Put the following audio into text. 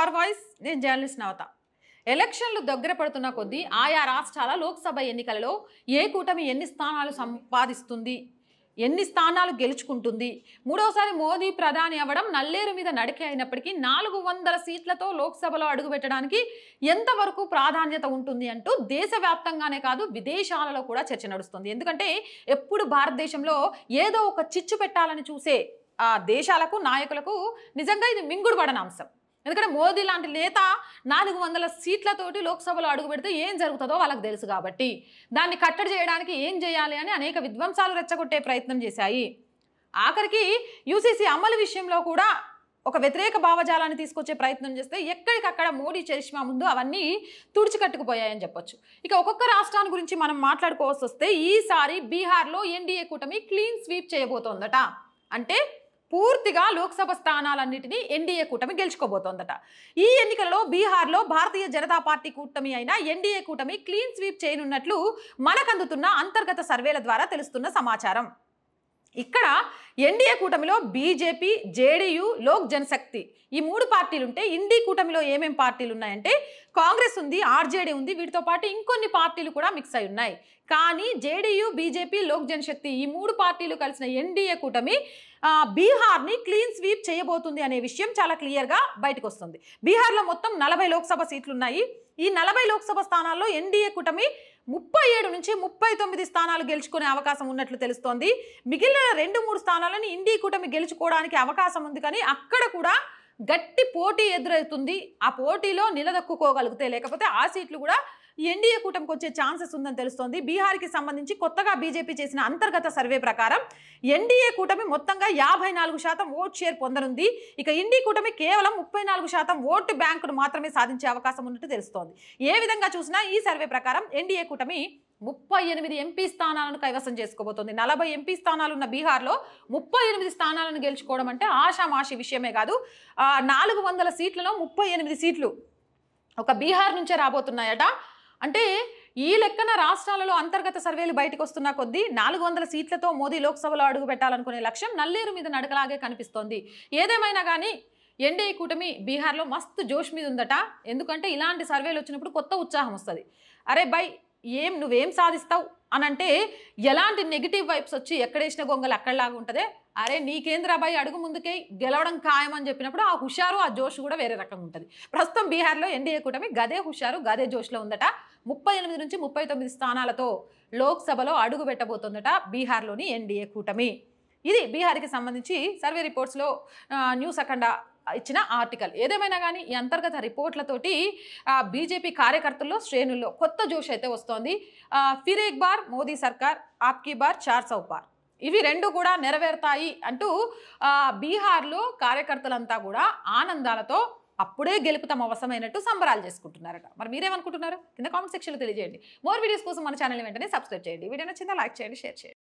are voice నేను journalist Navata ఎలక్షన్లు దగ్గర పడుతున్న కొద్దీ ఆయా రాష్ట్రాల లోక్సభ ఎన్నికలలో ఏ కూటమి ఎన్ని స్థానాలు సంపాదిస్తుంది ఎన్ని స్థానాలు గెలుచుకుంటుంది మూడోసారి మోదీ ప్రధాని అవ్వడం నల్లేరు మీద నడికే అయినప్పటికీ నాలుగు వందల సీట్లతో లోక్సభలో అడుగుపెట్టడానికి ఎంతవరకు ప్రాధాన్యత ఉంటుంది అంటూ దేశవ్యాప్తంగానే కాదు విదేశాలలో కూడా చర్చ నడుస్తుంది ఎందుకంటే ఎప్పుడు భారతదేశంలో ఏదో ఒక చిచ్చు పెట్టాలని చూసే ఆ దేశాలకు నాయకులకు నిజంగా ఇది మింగుడు అంశం ఎందుకంటే మోదీ లాంటి నేత నాలుగు వందల సీట్లతోటి లోక్సభలో అడుగు పెడితే ఏం జరుగుతుందో వాళ్ళకి తెలుసు కాబట్టి దాన్ని కట్టడి చేయడానికి ఏం చేయాలి అని అనేక విధ్వంసాలు రెచ్చగొట్టే ప్రయత్నం చేశాయి ఆఖరికి యూసీసీ అమలు విషయంలో కూడా ఒక వ్యతిరేక భావజాలాన్ని తీసుకొచ్చే ప్రయత్నం చేస్తే ఎక్కడికక్కడ మోడీ చరిష్మా ముందు అవన్నీ తుడిచికట్టుకుపోయాయని చెప్పొచ్చు ఇక ఒక్కొక్క రాష్ట్రాన్ని గురించి మనం మాట్లాడుకోవాల్సి వస్తే ఈసారి బీహార్లో ఎన్డీఏ కూటమి క్లీన్ స్వీప్ చేయబోతోందట అంటే పూర్తిగా లోక్సభ స్థానాలన్నింటినీ ఎన్డీఏ కూటమి గెలుచుకోబోతోందట ఈ ఎన్నికలలో బీహార్లో భారతీయ జనతా పార్టీ కూటమి అయిన ఎన్డీఏ కూటమి క్లీన్ స్వీప్ చేయనున్నట్లు మనకందుతున్న అంతర్గత సర్వేల ద్వారా తెలుస్తున్న సమాచారం ఇక్కడ ఎన్డీఏ కూటమిలో బీజేపీ జేడీయూ లోక్ జనశక్తి ఈ మూడు పార్టీలుంటే హిందీ ఇండీ కూటమిలో ఏమేం పార్టీలు ఉన్నాయంటే కాంగ్రెస్ ఉంది ఆర్జేడీ ఉంది వీటితో పాటు ఇంకొన్ని పార్టీలు కూడా మిక్స్ అయి ఉన్నాయి కానీ జేడీయూ బీజేపీ లోక్ జనశక్తి ఈ మూడు పార్టీలు కలిసిన ఎన్డీఏ కూటమి బీహార్ని క్లీన్ స్వీప్ చేయబోతుంది అనే విషయం చాలా క్లియర్గా బయటకు వస్తుంది బీహార్లో మొత్తం నలభై లోక్సభ సీట్లు ఉన్నాయి ఈ నలభై లోక్సభ స్థానాల్లో ఎన్డీఏ కూటమి ముప్పై ఏడు నుంచి ముప్పై తొమ్మిది స్థానాలు గెలుచుకునే అవకాశం ఉన్నట్లు తెలుస్తోంది మిగిలిన రెండు మూడు స్థానాలను ఇండియా కూటమి గెలుచుకోవడానికి అవకాశం ఉంది కానీ అక్కడ కూడా గట్టి పోటీ ఎదురవుతుంది ఆ పోటీలో నిలదొక్కుకోగలిగితే లేకపోతే ఆ సీట్లు కూడా ఎన్డీఏ కూటమికి వచ్చే ఛాన్సెస్ ఉందని తెలుస్తోంది బీహార్కి సంబంధించి కొత్తగా బీజేపీ చేసిన అంతర్గత సర్వే ప్రకారం ఎన్డీఏ కూటమి మొత్తంగా యాభై నాలుగు శాతం ఓట్ షేర్ పొందనుంది ఇక ఇండి కూటమి కేవలం ముప్పై నాలుగు శాతం ఓటు బ్యాంకును మాత్రమే సాధించే అవకాశం ఉన్నట్టు తెలుస్తోంది ఏ విధంగా చూసినా ఈ సర్వే ప్రకారం ఎన్డీఏ కూటమి ముప్పై ఎనిమిది ఎంపీ స్థానాలను కైవసం చేసుకోబోతోంది నలభై ఎంపీ స్థానాలు ఉన్న బీహార్లో ముప్పై ఎనిమిది స్థానాలను గెలుచుకోవడం అంటే ఆషామాషి విషయమే కాదు నాలుగు వందల సీట్లలో ముప్పై ఎనిమిది సీట్లు ఒక బీహార్ నుంచే రాబోతున్నాయట అంటే ఈ లెక్కన రాష్ట్రాలలో అంతర్గత సర్వేలు బయటకు వస్తున్న కొద్దీ నాలుగు వందల సీట్లతో మోదీ లోక్సభలో అడుగు పెట్టాలనుకునే లక్ష్యం నల్లేరు మీద నడకలాగే కనిపిస్తోంది ఏదేమైనా కానీ ఎన్డీఏ కూటమి బీహార్లో మస్తు జోష్ మీద ఉందట ఎందుకంటే ఇలాంటి సర్వేలు వచ్చినప్పుడు కొత్త ఉత్సాహం వస్తుంది అరే బై ఏం నువ్వేం సాధిస్తావు అని అంటే ఎలాంటి నెగిటివ్ వైబ్స్ వచ్చి ఎక్కడేసిన గొంగలు అక్కడలాగా ఉంటుందే అరే నీకేంద్రాబాయి అడుగు ముందుకే గెలవడం ఖాయం అని చెప్పినప్పుడు ఆ హుషారు ఆ జోష్ కూడా వేరే రకంగా ఉంటుంది ప్రస్తుతం బీహార్లో ఎన్డీఏ కూటమి గదే హుషారు గదే జోష్లో ఉందట ముప్పై ఎనిమిది నుంచి ముప్పై తొమ్మిది స్థానాలతో లోక్సభలో అడుగు పెట్టబోతుందట బీహార్లోని ఎన్డీఏ కూటమి ఇది బీహార్కి సంబంధించి సర్వే రిపోర్ట్స్లో న్యూస్ అఖండ ఇచ్చిన ఆర్టికల్ ఏదేమైనా కానీ ఈ అంతర్గత రిపోర్ట్లతోటి బీజేపీ కార్యకర్తల్లో శ్రేణుల్లో కొత్త జోష్ అయితే వస్తోంది ఫిరేక్ బార్ మోదీ సర్కార్ ఆప్కీ బార్ చార్ సౌ బార్ ఇవి రెండు కూడా నెరవేరుతాయి అంటూ బీహార్లో కార్యకర్తలంతా కూడా ఆనందాలతో అప్పుడే గెలుపు తమ అవసరమైనట్టు సంబరాలు చేసుకుంటున్నారట మరి మీరేమనుకుంటున్నారు కింద కామెంట్ సెక్షన్లో తెలియజేయండి మోర్ వీడియోస్ కోసం మన ఛానల్ వెంటనే సబ్స్క్రైబ్ చేయండి వీడియో నచ్చిందా లైక్ చేయండి షేర్ చేయండి